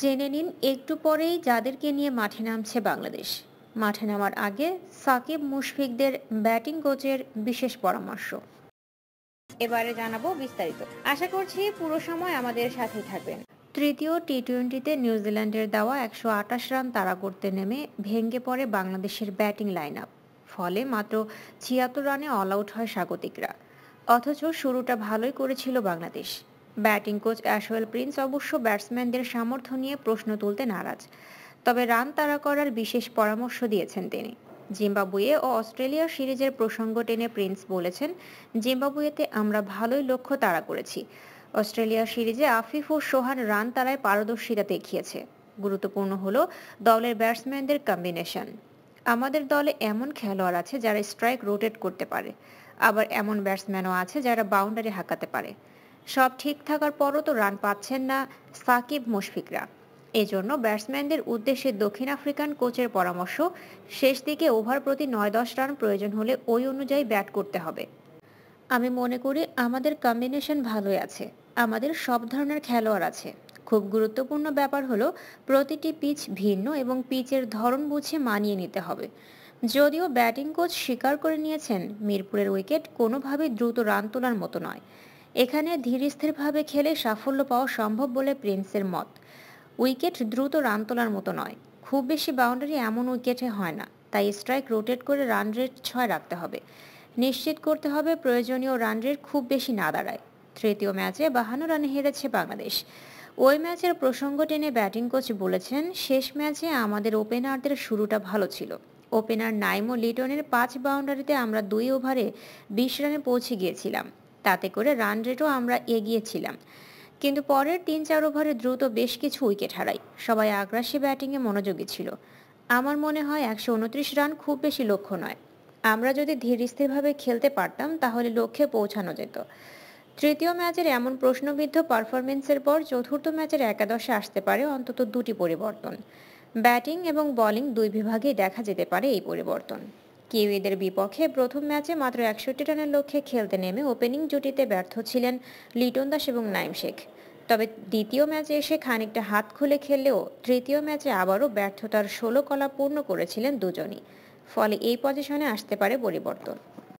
জেনে নিন একটু পরেই যাদেরকে নিয়ে মাঠে নামছে বাংলাদেশ মাঠে নামার আগে সাকিব মুশফিকদের ব্যাটিং কোচের বিশেষ পরামর্শ এবারে জানাবো বিস্তারিত আশা করছি পুরো সময় আমাদের সাথেই থাকবেন তৃতীয় টি টোয়েন্টিতে নিউজিল্যান্ডের দেওয়া একশো রান তাড়া করতে নেমে ভেঙে পড়ে বাংলাদেশের ব্যাটিং লাইন আপ ফলে মাত্র ছিয়াত্তর রানে অল আউট হয় স্বাগতিকরা অথচ শুরুটা ভালোই করেছিল Bangladesh batting coach Ashwell Prince অবশ্য ব্যাটসম্যানদের সামর্থ্য নিয়ে প্রশ্ন তুলতে নারাজ তবে রান তাড়া করার বিশেষ পরামর্শ দিয়েছেন তিনি জিম্বাবুয়ে ও অস্ট্রেলিয়া সিরিজের প্রসঙ্গ টেনে প্রিন্স বলেছেন জিম্বাবুয়েতে আমরা ভালোই লক্ষ্য তাড়া করেছি অস্ট্রেলিয়া সিরিজে আফিফ ও সোহান রান তাড়ায় পারদর্শিতা দেখিয়েছে গুরুত্বপূর্ণ হলো দলের ব্যাটসম্যানদের কম্বিনেশন আমাদের দলে এমন খেলোয়াড় আছে যারা স্ট্রাইক রোটেট করতে পারে আবার এমন ব্যাটসম্যানও আছে যারা বাউন্ডারি হাঁকাতে পারে সব ঠিক থাকার পরও তো রান পাচ্ছেন না সাকিব মুশফিকরা এজন্য ব্যাটসম্যানদের উদ্দেশ্যে দক্ষিণ আফ্রিকান কোচের পরামর্শ শেষ দিকে ওভার প্রতি নয় দশ রান প্রয়োজন হলে ওই অনুযায়ী ব্যাট করতে হবে আমি মনে করি আমাদের কম্বিনেশন ভালোই আছে আমাদের সব ধরনের খেলোয়াড় আছে খুব গুরুত্বপূর্ণ ব্যাপার হলো প্রতিটি পিচ ভিন্ন এবং পিচের ধরন বুঝে মানিয়ে নিতে হবে যদিও ব্যাটিং কোচ স্বীকার করে নিয়েছেন মিরপুরের উইকেট কোনোভাবেই দ্রুত রান তোলার মতো নয় এখানে ধীরস্থিরভাবে খেলে সাফল্য পাওয়া সম্ভব বলে প্রিন্সের মত উইকেট দ্রুত রান তোলার মতো নয় খুব বেশি বাউন্ডারি এমন উইকেটে হয় না তাই স্ট্রাইক রোটেট করে রান রেট ছয় রাখতে হবে নিশ্চিত করতে হবে প্রয়োজনীয় রান রেট খুব বেশি না দাঁড়ায় তৃতীয় ম্যাচে বাহান্ন রানে হেরেছে বাংলাদেশ ওই ম্যাচের প্রসঙ্গ টেনে ব্যাটিং কোচ বলেছেন শেষ ম্যাচে আমাদের ওপেনারদের শুরুটা ভালো ছিল ওপেনার নাইমো লিটনের পাঁচ বাউন্ডারিতে আমরা দুই ওভারে বিশ রানে পৌঁছে গিয়েছিলাম তাতে করে রান রেটও আমরা এগিয়েছিলাম কিন্তু পরের তিন চার ওভারে দ্রুত বেশ কিছু উইকেট হারাই সবাই আগ্রাসী ব্যাটিংয়ে মনোযোগী ছিল আমার মনে হয় একশো উনত্রিশ রান খুব বেশি লক্ষ্য নয় আমরা যদি ধীর স্থিরভাবে খেলতে পারতাম তাহলে লক্ষ্যে পৌঁছানো যেত তৃতীয় ম্যাচের এমন প্রশ্নবিদ্ধ পারফরমেন্সের পর চতুর্থ ম্যাচের একাদশে আসতে পারে অন্তত দুটি পরিবর্তন ব্যাটিং এবং বলিং দুই বিভাগেই দেখা যেতে পারে এই পরিবর্তন কিউইদের বিপক্ষে প্রথম ম্যাচে মাত্র একষট্টি রানের লক্ষ্যে খেলতে নেমে ওপেনিং জুটিতে ব্যর্থ ছিলেন লিটন দাস এবং নাইম শেখ তবে দ্বিতীয় ম্যাচে এসে খানিকটা হাত খুলে খেললেও তৃতীয় ম্যাচে আবারও ব্যর্থতার ষোলো কলা পূর্ণ করেছিলেন দুজনই ফলে এই পজিশনে আসতে পারে পরিবর্তন